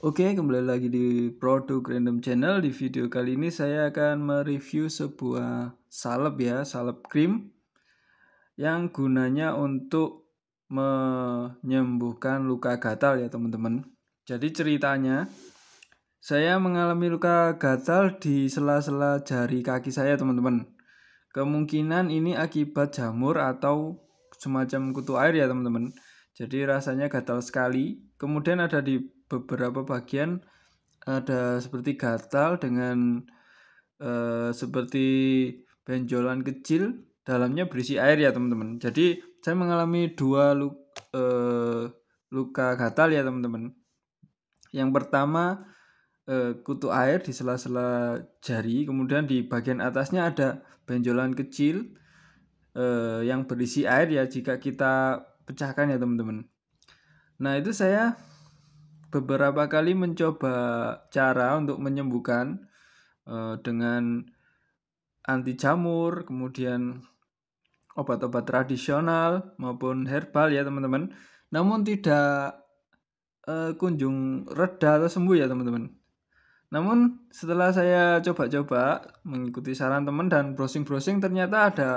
Oke, kembali lagi di Produk Random Channel. Di video kali ini saya akan mereview sebuah salep ya, salep krim yang gunanya untuk menyembuhkan luka gatal ya, teman-teman. Jadi ceritanya saya mengalami luka gatal di sela-sela jari kaki saya, teman-teman. Kemungkinan ini akibat jamur atau semacam kutu air ya, teman-teman. Jadi rasanya gatal sekali. Kemudian ada di beberapa bagian ada seperti gatal dengan uh, seperti benjolan kecil dalamnya berisi air ya teman-teman. Jadi saya mengalami dua luka, uh, eh, luka gatal ya teman-teman. Yang pertama eh, kutu air di sela-sela jari, kemudian di bagian atasnya ada benjolan kecil eh, yang berisi air ya jika kita pecahkan ya teman-teman. Nah itu saya beberapa kali mencoba cara untuk menyembuhkan uh, dengan anti jamur, kemudian obat-obat tradisional maupun herbal ya teman-teman. Namun tidak uh, kunjung reda atau sembuh ya teman-teman. Namun setelah saya coba-coba mengikuti saran teman dan browsing-browsing ternyata ada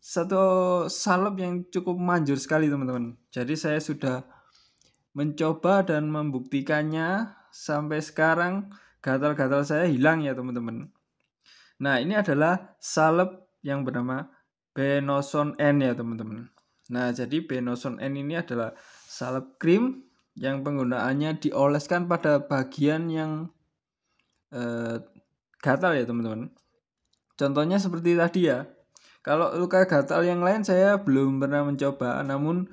satu salep yang cukup manjur sekali teman-teman. Jadi saya sudah mencoba dan membuktikannya sampai sekarang gatal-gatal saya hilang ya teman-teman. Nah ini adalah salep yang bernama Benoson N ya teman-teman. Nah jadi Benoson N ini adalah salep krim yang penggunaannya dioleskan pada bagian yang eh, gatal ya teman-teman. Contohnya seperti tadi ya. Kalau luka gatal yang lain saya belum pernah mencoba namun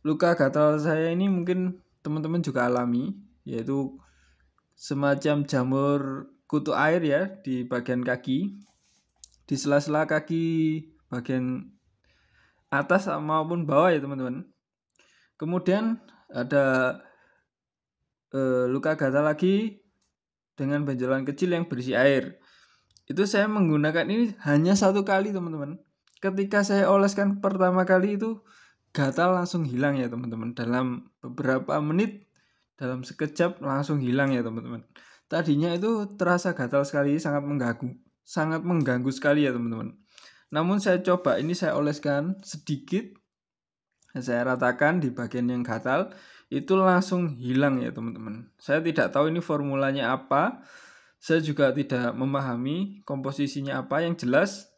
luka gatal saya ini mungkin teman-teman juga alami yaitu semacam jamur kutu air ya di bagian kaki di sela-sela kaki bagian atas maupun bawah ya teman-teman kemudian ada e, luka gatal lagi dengan benjolan kecil yang berisi air itu saya menggunakan ini hanya satu kali teman-teman ketika saya oleskan pertama kali itu gatal langsung hilang ya teman-teman dalam beberapa menit dalam sekejap langsung hilang ya teman-teman tadinya itu terasa gatal sekali sangat mengganggu sangat mengganggu sekali ya teman-teman namun saya coba ini saya oleskan sedikit saya ratakan di bagian yang gatal itu langsung hilang ya teman-teman saya tidak tahu ini formulanya apa saya juga tidak memahami komposisinya apa yang jelas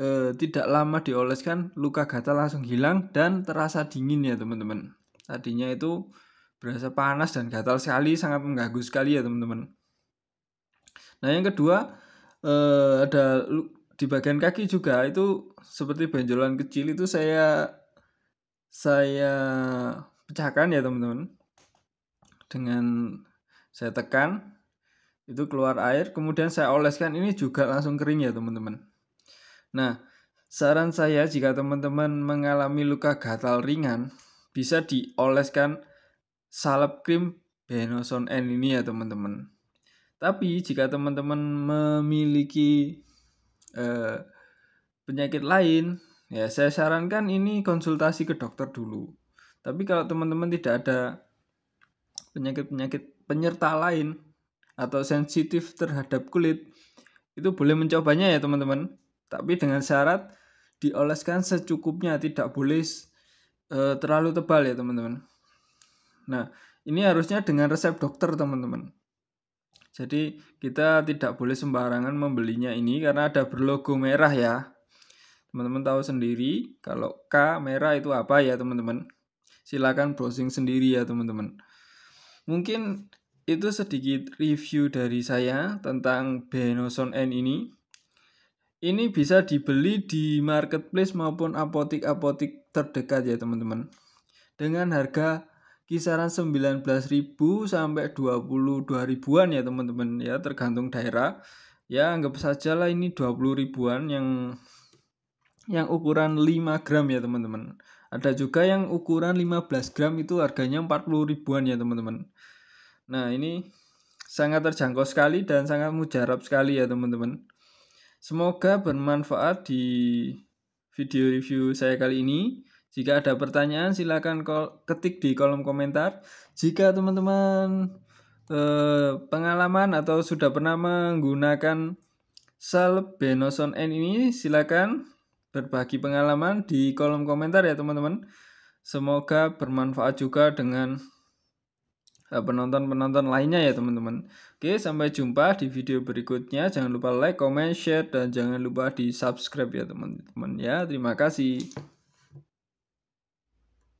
e, tidak lama dioleskan luka gatal langsung hilang dan terasa dingin ya teman-teman tadinya itu berasa panas dan gatal sekali sangat mengganggu sekali ya teman-teman nah yang kedua e, ada di bagian kaki juga itu seperti benjolan kecil itu saya saya pecahkan ya teman-teman dengan saya tekan itu keluar air kemudian saya oleskan ini juga langsung kering ya teman-teman Nah, saran saya jika teman-teman mengalami luka gatal ringan, bisa dioleskan salep krim Benoson N ini ya teman-teman. Tapi jika teman-teman memiliki eh, penyakit lain, ya saya sarankan ini konsultasi ke dokter dulu. Tapi kalau teman-teman tidak ada penyakit-penyakit penyerta lain atau sensitif terhadap kulit, itu boleh mencobanya ya teman-teman tapi dengan syarat dioleskan secukupnya, tidak boleh e, terlalu tebal ya teman-teman. Nah, ini harusnya dengan resep dokter teman-teman. Jadi kita tidak boleh sembarangan membelinya ini karena ada berlogo merah ya. Teman-teman tahu sendiri kalau K merah itu apa ya teman-teman. Silakan browsing sendiri ya teman-teman. Mungkin itu sedikit review dari saya tentang Benoson N ini ini bisa dibeli di marketplace maupun apotik-apotik terdekat ya teman-teman dengan harga kisaran 19.000 sampai 22000 ribuan ya teman-teman ya tergantung daerah ya anggap saja lah ini 20000 ribuan yang yang ukuran 5 gram ya teman-teman ada juga yang ukuran 15 gram itu harganya 40 ribuan ya teman-teman nah ini sangat terjangkau sekali dan sangat mujarab sekali ya teman-teman Semoga bermanfaat di video review saya kali ini. Jika ada pertanyaan silakan ketik di kolom komentar. Jika teman-teman eh, pengalaman atau sudah pernah menggunakan salep Benoson N ini silakan berbagi pengalaman di kolom komentar ya teman-teman. Semoga bermanfaat juga dengan Eh, penonton-penonton lainnya ya teman-teman. Oke, sampai jumpa di video berikutnya. Jangan lupa like, comment, share, dan jangan lupa di subscribe ya teman-teman ya. Terima kasih.